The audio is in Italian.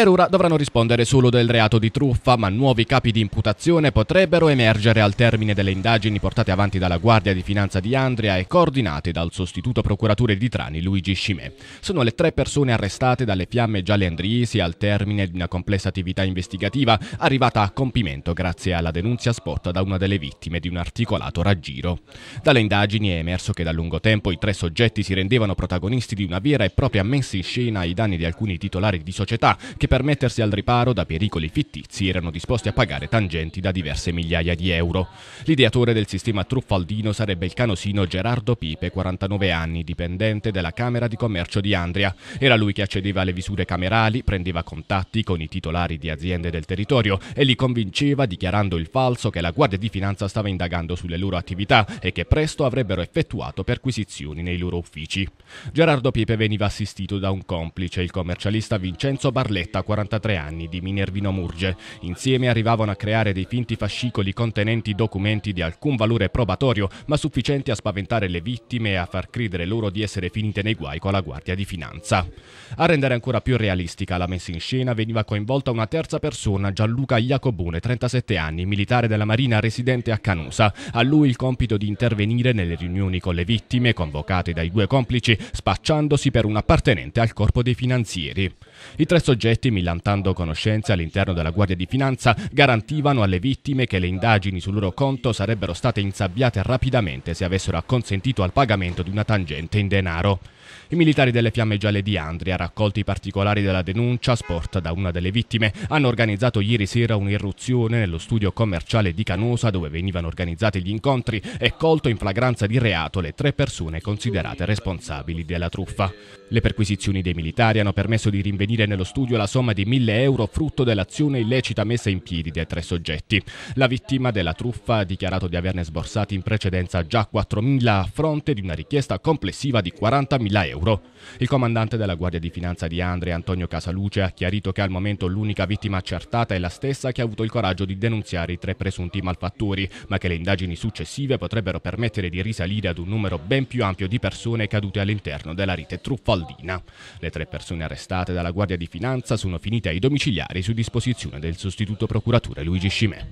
Per ora dovranno rispondere solo del reato di truffa, ma nuovi capi di imputazione potrebbero emergere al termine delle indagini portate avanti dalla Guardia di Finanza di Andria e coordinate dal sostituto procuratore di Trani Luigi Scimè. Sono le tre persone arrestate dalle fiamme gialle andriesi al termine di una complessa attività investigativa arrivata a compimento grazie alla denuncia sporta da una delle vittime di un articolato raggiro. Dalle indagini è emerso che da lungo tempo i tre soggetti si rendevano protagonisti di una vera e propria messa in scena ai danni di alcuni titolari di società che per mettersi al riparo da pericoli fittizi erano disposti a pagare tangenti da diverse migliaia di euro. L'ideatore del sistema truffaldino sarebbe il canosino Gerardo Pipe, 49 anni, dipendente della Camera di Commercio di Andria. Era lui che accedeva alle visure camerali, prendeva contatti con i titolari di aziende del territorio e li convinceva dichiarando il falso che la Guardia di Finanza stava indagando sulle loro attività e che presto avrebbero effettuato perquisizioni nei loro uffici. Gerardo Pipe veniva assistito da un complice, il commercialista Vincenzo Barletti a 43 anni di Minervino Murge. Insieme arrivavano a creare dei finti fascicoli contenenti documenti di alcun valore probatorio, ma sufficienti a spaventare le vittime e a far credere loro di essere finite nei guai con la Guardia di Finanza. A rendere ancora più realistica la messa in scena veniva coinvolta una terza persona, Gianluca Iacobone, 37 anni, militare della Marina residente a Canusa. A lui il compito di intervenire nelle riunioni con le vittime convocate dai due complici, spacciandosi per un appartenente al corpo dei finanzieri. I tre soggetti esperti, millantando conoscenze all'interno della Guardia di Finanza, garantivano alle vittime che le indagini sul loro conto sarebbero state insabbiate rapidamente se avessero acconsentito al pagamento di una tangente in denaro. I militari delle Fiamme Gialle di Andria, raccolti i particolari della denuncia sporta da una delle vittime, hanno organizzato ieri sera un'irruzione nello studio commerciale di Canosa dove venivano organizzati gli incontri e colto in flagranza di reato le tre persone considerate responsabili della truffa. Le perquisizioni dei militari hanno permesso di rinvenire nello studio la somma di 1000 euro frutto dell'azione illecita messa in piedi dai tre soggetti. La vittima della truffa ha dichiarato di averne sborsati in precedenza già 4.000 a fronte di una richiesta complessiva di 40.000 euro. Il comandante della Guardia di Finanza di Andrea, Antonio Casaluce, ha chiarito che al momento l'unica vittima accertata è la stessa che ha avuto il coraggio di denunziare i tre presunti malfattori, ma che le indagini successive potrebbero permettere di risalire ad un numero ben più ampio di persone cadute all'interno della rete truffaldina. Le tre persone arrestate dalla Guardia di Finanza sono finite ai domiciliari su disposizione del sostituto procuratore Luigi Scimè.